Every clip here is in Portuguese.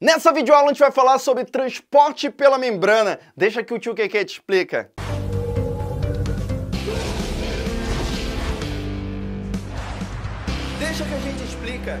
Nessa videoaula a gente vai falar sobre transporte pela membrana. Deixa que o tio Keke te explica. Deixa que a gente explica.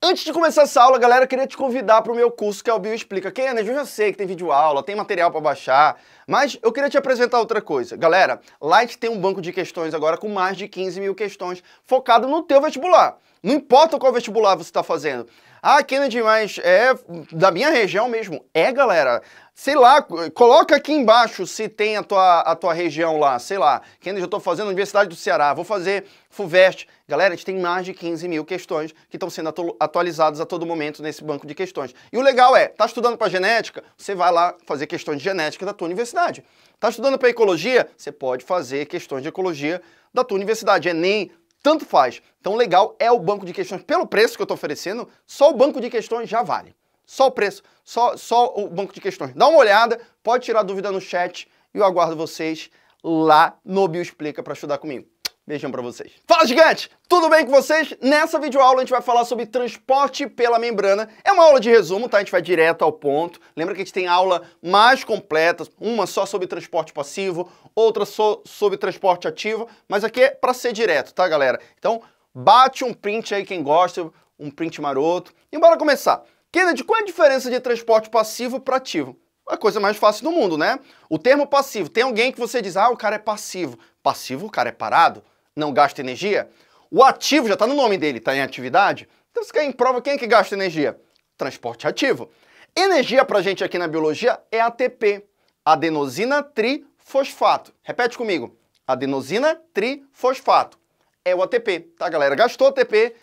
Antes de começar essa aula, galera, eu queria te convidar para o meu curso que é o Bio Explica. Kennedy, eu já sei que tem vídeo aula, tem material para baixar, mas eu queria te apresentar outra coisa. Galera, Light tem um banco de questões agora com mais de 15 mil questões focado no teu vestibular. Não importa qual vestibular você está fazendo. Ah, Kennedy, mas é da minha região mesmo. É, galera. Sei lá, coloca aqui embaixo se tem a tua, a tua região lá. Sei lá, Kennedy, eu estou fazendo Universidade do Ceará, vou fazer FUVEST. Galera, a gente tem mais de 15 mil questões que estão sendo atu atualizadas a todo momento nesse banco de questões. E o legal é, tá estudando para genética? Você vai lá fazer questões de genética da tua universidade. Tá estudando para ecologia? Você pode fazer questões de ecologia da tua universidade. Enem, é tanto faz. Então, legal é o banco de questões. Pelo preço que eu estou oferecendo, só o banco de questões já vale. Só o preço, só, só o banco de questões. Dá uma olhada, pode tirar dúvida no chat e eu aguardo vocês lá no Bio Explica para estudar comigo. Beijão pra vocês. Fala, gigante! Tudo bem com vocês? Nessa videoaula a gente vai falar sobre transporte pela membrana. É uma aula de resumo, tá? A gente vai direto ao ponto. Lembra que a gente tem aula mais completa, uma só sobre transporte passivo, outra só sobre transporte ativo, mas aqui é pra ser direto, tá, galera? Então, bate um print aí quem gosta, um print maroto. E bora começar. Kennedy, qual é a diferença de transporte passivo para ativo? a coisa mais fácil do mundo, né? O termo passivo, tem alguém que você diz, ah, o cara é passivo. Passivo, o cara é parado não gasta energia, o ativo já está no nome dele, está em atividade. Então você quer é em prova quem é que gasta energia? Transporte ativo. Energia para a gente aqui na biologia é ATP, adenosina trifosfato. Repete comigo, adenosina trifosfato. É o ATP, tá galera? Gastou ATP.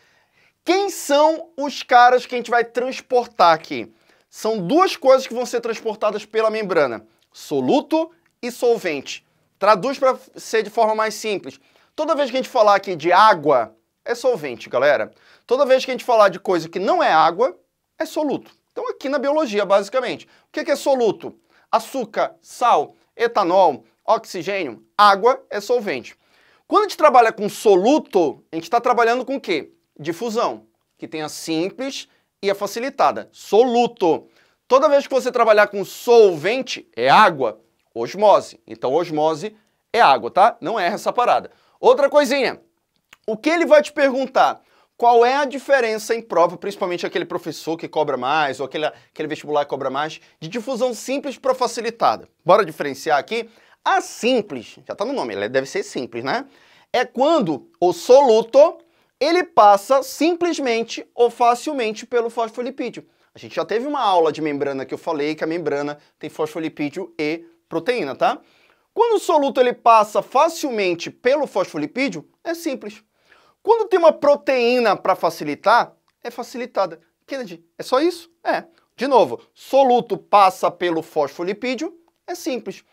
Quem são os caras que a gente vai transportar aqui? São duas coisas que vão ser transportadas pela membrana, soluto e solvente. Traduz para ser de forma mais simples. Toda vez que a gente falar aqui de água, é solvente, galera. Toda vez que a gente falar de coisa que não é água, é soluto. Então, aqui na biologia, basicamente. O que é soluto? Açúcar, sal, etanol, oxigênio, água é solvente. Quando a gente trabalha com soluto, a gente está trabalhando com o quê? Difusão, que tem a simples e a facilitada. Soluto. Toda vez que você trabalhar com solvente, é água, osmose. Então, osmose é água, tá? Não erra essa parada. Outra coisinha, o que ele vai te perguntar? Qual é a diferença em prova, principalmente aquele professor que cobra mais ou aquele, aquele vestibular que cobra mais, de difusão simples para facilitada? Bora diferenciar aqui? A simples, já está no nome, ela deve ser simples, né? É quando o soluto ele passa simplesmente ou facilmente pelo fosfolipídio. A gente já teve uma aula de membrana que eu falei que a membrana tem fosfolipídio e proteína, tá? Quando o soluto ele passa facilmente pelo fosfolipídio, é simples. Quando tem uma proteína para facilitar, é facilitada. Kennedy, é só isso? É. De novo, soluto passa pelo fosfolipídio, é simples.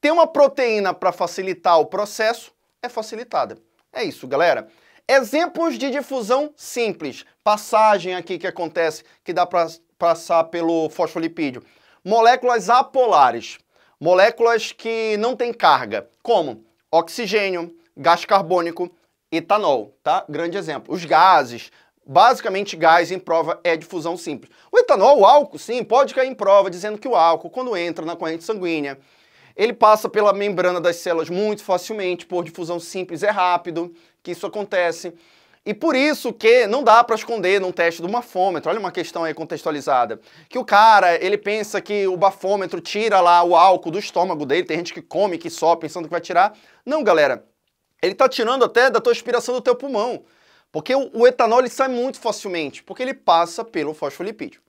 Tem uma proteína para facilitar o processo, é facilitada. É isso, galera. Exemplos de difusão simples. Passagem aqui que acontece, que dá para passar pelo fosfolipídio. Moléculas apolares moléculas que não têm carga, como oxigênio, gás carbônico, etanol, tá? Grande exemplo. Os gases, basicamente gás em prova é difusão simples. O etanol, o álcool, sim, pode cair em prova dizendo que o álcool, quando entra na corrente sanguínea, ele passa pela membrana das células muito facilmente, por difusão simples é rápido, que isso acontece. E por isso que não dá para esconder num teste do bafômetro, olha uma questão aí contextualizada, que o cara, ele pensa que o bafômetro tira lá o álcool do estômago dele, tem gente que come, que só, pensando que vai tirar. Não, galera, ele tá tirando até da tua expiração do teu pulmão, porque o, o etanol ele sai muito facilmente, porque ele passa pelo fosfolipídio.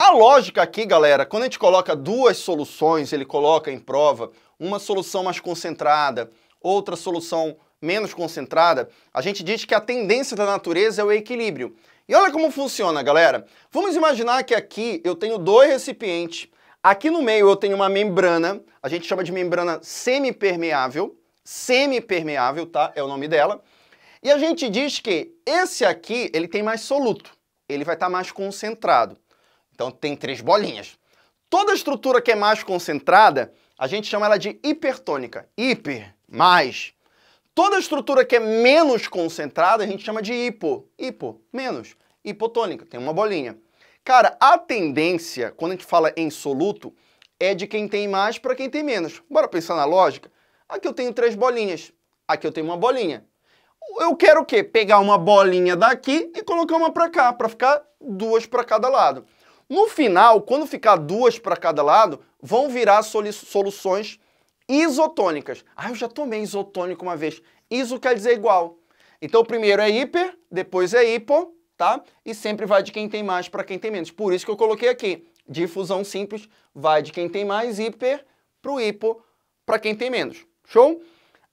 A lógica aqui, galera, quando a gente coloca duas soluções, ele coloca em prova, uma solução mais concentrada, outra solução menos concentrada, a gente diz que a tendência da natureza é o equilíbrio. E olha como funciona, galera. Vamos imaginar que aqui eu tenho dois recipientes, aqui no meio eu tenho uma membrana, a gente chama de membrana semipermeável, semipermeável, tá? É o nome dela. E a gente diz que esse aqui, ele tem mais soluto, ele vai estar tá mais concentrado. Então tem três bolinhas. Toda estrutura que é mais concentrada, a gente chama ela de hipertônica. Hiper, mais. Toda estrutura que é menos concentrada a gente chama de hipo. Hipo, menos. Hipotônica, tem uma bolinha. Cara, a tendência, quando a gente fala em soluto, é de quem tem mais para quem tem menos. Bora pensar na lógica? Aqui eu tenho três bolinhas, aqui eu tenho uma bolinha. Eu quero o quê? Pegar uma bolinha daqui e colocar uma para cá, para ficar duas para cada lado. No final, quando ficar duas para cada lado, vão virar soluções isotônicas. Ah, eu já tomei isotônico uma vez. Iso quer dizer igual. Então, o primeiro é hiper, depois é hipo, tá? E sempre vai de quem tem mais para quem tem menos. Por isso que eu coloquei aqui, difusão simples, vai de quem tem mais hiper para o hipo, para quem tem menos. Show?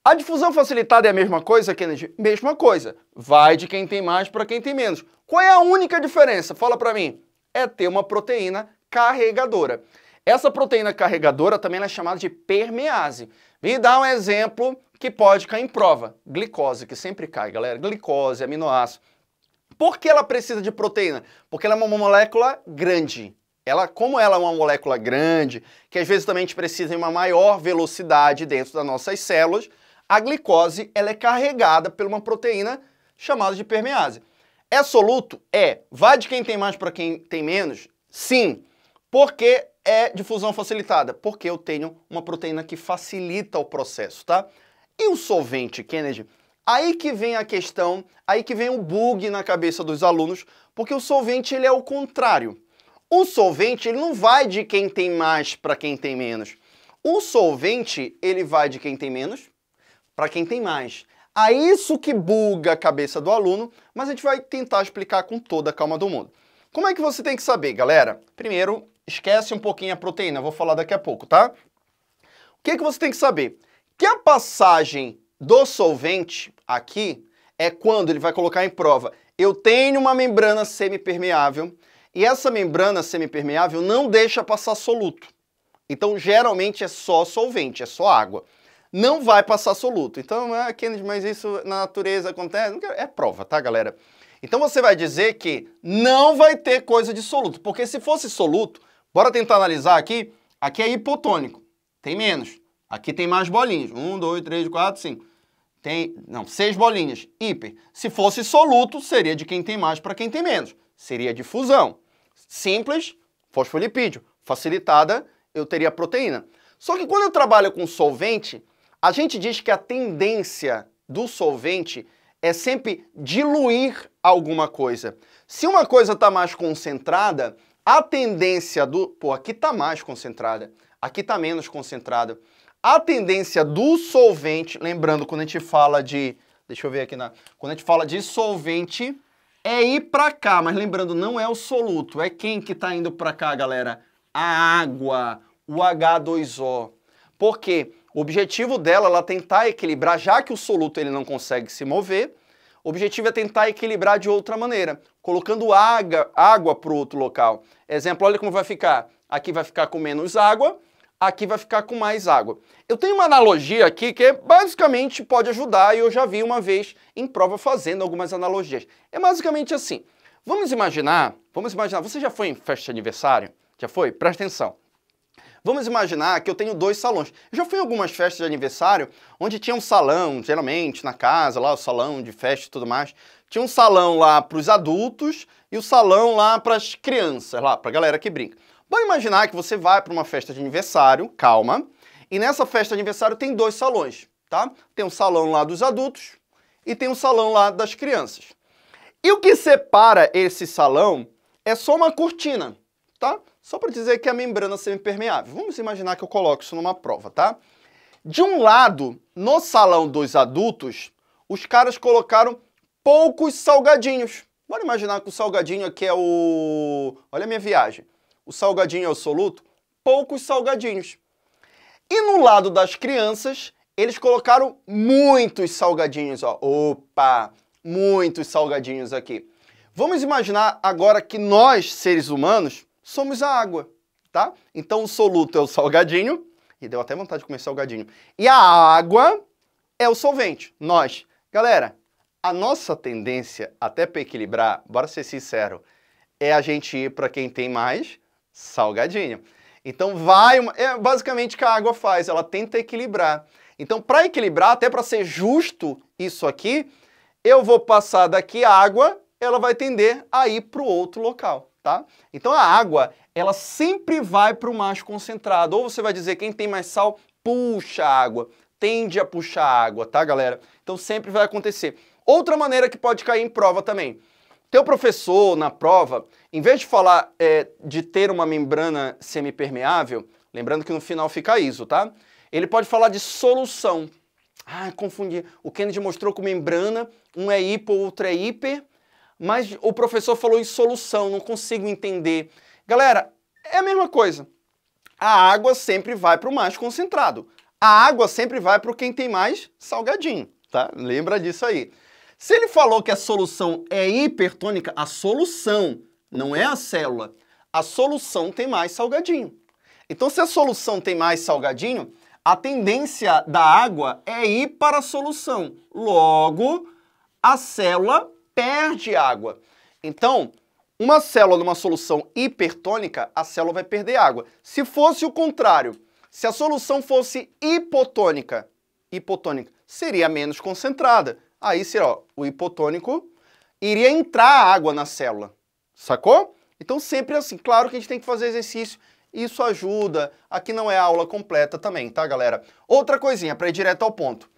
A difusão facilitada é a mesma coisa, Kennedy? Mesma coisa. Vai de quem tem mais para quem tem menos. Qual é a única diferença? Fala para mim. É ter uma proteína carregadora. Essa proteína carregadora também é chamada de permease. Vim dar um exemplo que pode cair em prova. Glicose, que sempre cai, galera. Glicose, aminoácido. Por que ela precisa de proteína? Porque ela é uma molécula grande. Ela, como ela é uma molécula grande, que às vezes também a gente precisa de uma maior velocidade dentro das nossas células, a glicose ela é carregada por uma proteína chamada de permease. É soluto? É. Vai de quem tem mais para quem tem menos? Sim. Por que é difusão facilitada? Porque eu tenho uma proteína que facilita o processo, tá? E o solvente, Kennedy? Aí que vem a questão, aí que vem o bug na cabeça dos alunos, porque o solvente ele é o contrário. O solvente ele não vai de quem tem mais para quem tem menos. O solvente ele vai de quem tem menos para quem tem mais. É isso que buga a cabeça do aluno, mas a gente vai tentar explicar com toda a calma do mundo. Como é que você tem que saber, galera? Primeiro, esquece um pouquinho a proteína, vou falar daqui a pouco, tá? O que, é que você tem que saber? Que a passagem do solvente aqui é quando ele vai colocar em prova. Eu tenho uma membrana semipermeável e essa membrana semipermeável não deixa passar soluto. Então, geralmente é só solvente, é só água. Não vai passar soluto. Então, é ah, Kennedy, mas isso na natureza acontece? É prova, tá, galera? Então você vai dizer que não vai ter coisa de soluto, porque se fosse soluto, bora tentar analisar aqui, aqui é hipotônico, tem menos. Aqui tem mais bolinhas, 1, 2, 3, 4, 5. Tem, não, seis bolinhas, hiper. Se fosse soluto, seria de quem tem mais para quem tem menos. Seria difusão. Simples, fosfolipídio. Facilitada, eu teria proteína. Só que quando eu trabalho com solvente, a gente diz que a tendência do solvente é sempre diluir alguma coisa. Se uma coisa está mais concentrada, a tendência do. Pô, aqui está mais concentrada, aqui está menos concentrada. A tendência do solvente, lembrando, quando a gente fala de. Deixa eu ver aqui na. Quando a gente fala de solvente, é ir para cá, mas lembrando, não é o soluto, é quem que está indo para cá, galera? A água, o H2O. Por quê? O objetivo dela ela tentar equilibrar, já que o soluto ele não consegue se mover, o objetivo é tentar equilibrar de outra maneira, colocando água, água para o outro local. Exemplo, olha como vai ficar. Aqui vai ficar com menos água, aqui vai ficar com mais água. Eu tenho uma analogia aqui que basicamente pode ajudar e eu já vi uma vez em prova fazendo algumas analogias. É basicamente assim. Vamos imaginar, vamos imaginar, você já foi em festa de aniversário? Já foi? Presta atenção. Vamos imaginar que eu tenho dois salões. Eu já fui em algumas festas de aniversário onde tinha um salão, geralmente na casa, lá o salão de festa e tudo mais. Tinha um salão lá para os adultos e o um salão lá para as crianças, lá para a galera que brinca. Vamos imaginar que você vai para uma festa de aniversário, calma, e nessa festa de aniversário tem dois salões, tá? Tem um salão lá dos adultos e tem um salão lá das crianças. E o que separa esse salão é só uma cortina, tá? Só para dizer que a membrana semipermeável. Vamos imaginar que eu coloco isso numa prova, tá? De um lado, no salão dos adultos, os caras colocaram poucos salgadinhos. Bora imaginar que o salgadinho aqui é o... Olha a minha viagem. O salgadinho é o soluto. Poucos salgadinhos. E no lado das crianças, eles colocaram muitos salgadinhos. Ó. Opa! Muitos salgadinhos aqui. Vamos imaginar agora que nós, seres humanos, somos a água, tá? Então o soluto é o salgadinho, e deu até vontade de comer salgadinho. E a água é o solvente, nós. Galera, a nossa tendência, até para equilibrar, bora ser sincero, é a gente ir para quem tem mais salgadinho. Então vai, uma... é basicamente o que a água faz, ela tenta equilibrar. Então para equilibrar, até para ser justo isso aqui, eu vou passar daqui a água, ela vai tender a ir para o outro local tá? Então a água, ela sempre vai para o mais concentrado. Ou você vai dizer, quem tem mais sal, puxa a água. Tende a puxar a água, tá, galera? Então sempre vai acontecer. Outra maneira que pode cair em prova também. Teu professor, na prova, em vez de falar é, de ter uma membrana semipermeável, lembrando que no final fica ISO, tá? Ele pode falar de solução. Ah, confundi. O Kennedy mostrou com membrana, um é hipo, outro é hiper, mas o professor falou em solução, não consigo entender. Galera, é a mesma coisa. A água sempre vai para o mais concentrado. A água sempre vai para quem tem mais salgadinho, tá? Lembra disso aí. Se ele falou que a solução é hipertônica, a solução não é a célula. A solução tem mais salgadinho. Então, se a solução tem mais salgadinho, a tendência da água é ir para a solução. Logo, a célula perde água. Então, uma célula numa solução hipertônica, a célula vai perder água. Se fosse o contrário, se a solução fosse hipotônica, hipotônica seria menos concentrada. Aí será ó, o hipotônico iria entrar água na célula. Sacou? Então sempre assim, claro que a gente tem que fazer exercício, isso ajuda. Aqui não é aula completa também, tá, galera? Outra coisinha para ir direto ao ponto.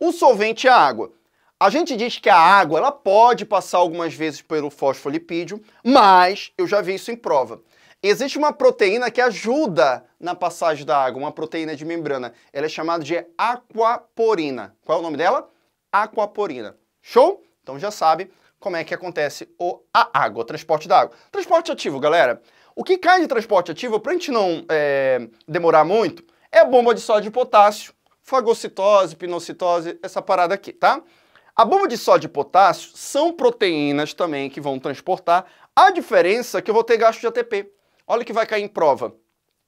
O solvente é água. A gente diz que a água ela pode passar algumas vezes pelo fosfolipídio, mas eu já vi isso em prova. Existe uma proteína que ajuda na passagem da água, uma proteína de membrana. Ela é chamada de aquaporina. Qual é o nome dela? Aquaporina. Show? Então já sabe como é que acontece o, a água, o transporte da água. Transporte ativo, galera. O que cai de transporte ativo, para a gente não é, demorar muito, é bomba de sódio e potássio, fagocitose, pinocitose, essa parada aqui, tá? A bomba de sódio e potássio são proteínas também que vão transportar. A diferença é que eu vou ter gasto de ATP. Olha o que vai cair em prova.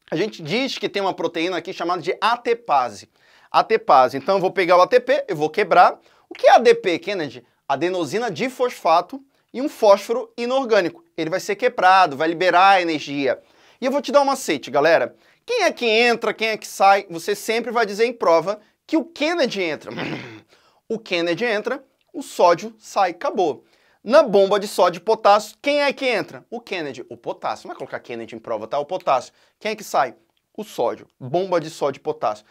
A gente diz que tem uma proteína aqui chamada de ATPase. ATPase. Então eu vou pegar o ATP, eu vou quebrar. O que é ADP, Kennedy? Adenosina fosfato e um fósforo inorgânico. Ele vai ser quebrado, vai liberar energia. E eu vou te dar um macete, galera. Quem é que entra, quem é que sai, você sempre vai dizer em prova que o Kennedy entra o Kennedy entra, o sódio sai, acabou. Na bomba de sódio e potássio, quem é que entra? O Kennedy. O potássio. Não vai é colocar Kennedy em prova, tá? O potássio. Quem é que sai? O sódio. Bomba de sódio e potássio.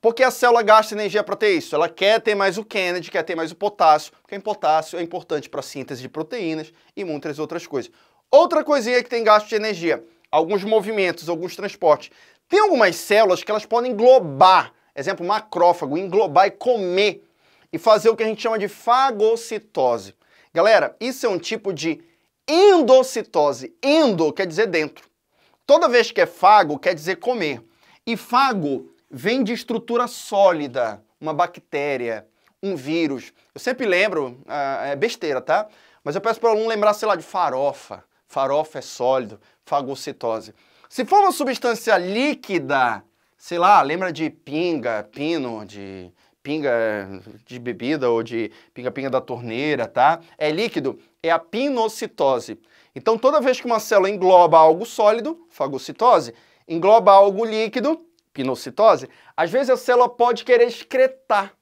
Por que a célula gasta energia para ter isso? Ela quer ter mais o Kennedy, quer ter mais o potássio, porque o potássio é importante para a síntese de proteínas e muitas outras coisas. Outra coisinha que tem gasto de energia, alguns movimentos, alguns transportes. Tem algumas células que elas podem englobar, exemplo, macrófago, englobar e comer e fazer o que a gente chama de fagocitose. Galera, isso é um tipo de endocitose. Endo quer dizer dentro. Toda vez que é fago, quer dizer comer. E fago vem de estrutura sólida, uma bactéria, um vírus. Eu sempre lembro, ah, é besteira, tá? Mas eu peço para o aluno lembrar, sei lá, de farofa. Farofa é sólido, fagocitose. Se for uma substância líquida, sei lá, lembra de pinga, pino, de pinga de bebida ou de pinga-pinga da torneira, tá? É líquido, é a pinocitose. Então, toda vez que uma célula engloba algo sólido, fagocitose, engloba algo líquido, pinocitose, às vezes a célula pode querer excretar.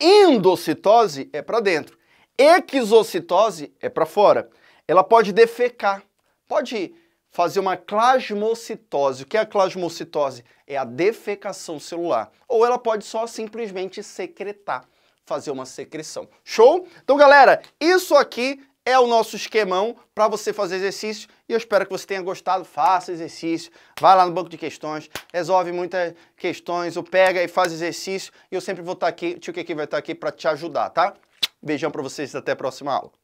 Endocitose é para dentro. Exocitose é para fora. Ela pode defecar, pode fazer uma clasmocitose. O que é a clasmocitose? É a defecação celular. Ou ela pode só simplesmente secretar, fazer uma secreção. Show? Então, galera, isso aqui é o nosso esquemão para você fazer exercício e eu espero que você tenha gostado. Faça exercício, vai lá no banco de questões, resolve muitas questões, O pega e faz exercício e eu sempre vou estar tá aqui, o tio Que vai estar tá aqui para te ajudar, tá? Beijão para vocês, até a próxima aula.